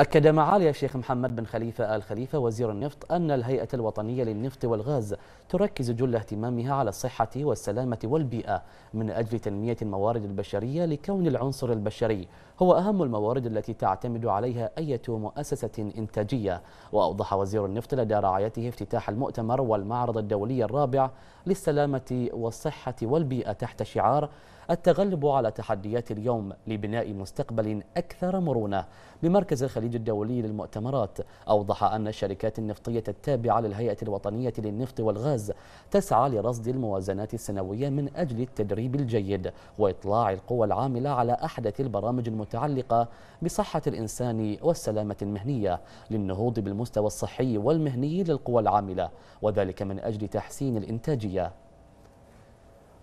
أكد معالي الشيخ محمد بن خليفة آل خليفة وزير النفط أن الهيئة الوطنية للنفط والغاز تركز جل اهتمامها على الصحة والسلامة والبيئة من أجل تنمية الموارد البشرية لكون العنصر البشري هو أهم الموارد التي تعتمد عليها أي مؤسسة إنتاجية وأوضح وزير النفط لدى رعايته افتتاح المؤتمر والمعرض الدولي الرابع للسلامة والصحة والبيئة تحت شعار التغلب على تحديات اليوم لبناء مستقبل أكثر مرونة بمركز الخليج الدولي للمؤتمرات أوضح أن الشركات النفطية التابعة للهيئة الوطنية للنفط والغاز تسعى لرصد الموازنات السنوية من أجل التدريب الجيد وإطلاع القوى العاملة على أحدث البرامج المتعلقة بصحة الإنسان والسلامة المهنية للنهوض بالمستوى الصحي والمهني للقوى العاملة وذلك من أجل تحسين الإنتاجية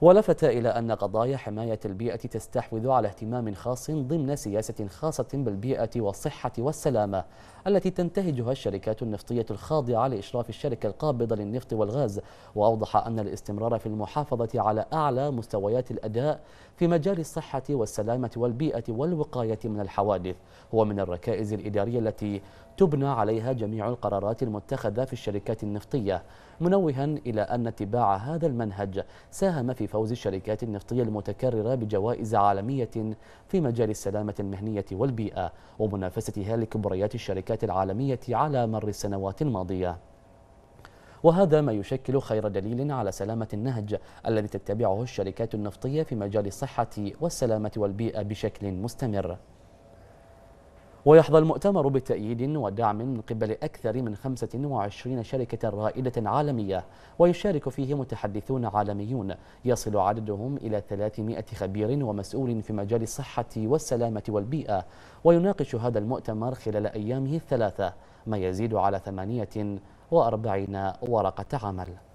ولفت إلى أن قضايا حماية البيئة تستحوذ على اهتمام خاص ضمن سياسة خاصة بالبيئة والصحة والسلامة التي تنتهجها الشركات النفطية الخاضعة لإشراف الشركة القابضة للنفط والغاز وأوضح أن الاستمرار في المحافظة على أعلى مستويات الأداء في مجال الصحة والسلامة والبيئة والوقاية من الحوادث هو من الركائز الإدارية التي تبنى عليها جميع القرارات المتخذة في الشركات النفطية منوها إلى أن اتباع هذا المنهج ساهم في فوز الشركات النفطية المتكررة بجوائز عالمية في مجال السلامة المهنية والبيئة ومنافستها لكبريات الشركات العالمية على مر السنوات الماضية وهذا ما يشكل خير دليل على سلامة النهج الذي تتبعه الشركات النفطية في مجال الصحة والسلامة والبيئة بشكل مستمر ويحظى المؤتمر بتأييد ودعم من قبل أكثر من 25 شركة رائدة عالمية ويشارك فيه متحدثون عالميون يصل عددهم إلى 300 خبير ومسؤول في مجال الصحة والسلامة والبيئة ويناقش هذا المؤتمر خلال أيامه الثلاثة ما يزيد على 48 ورقة عمل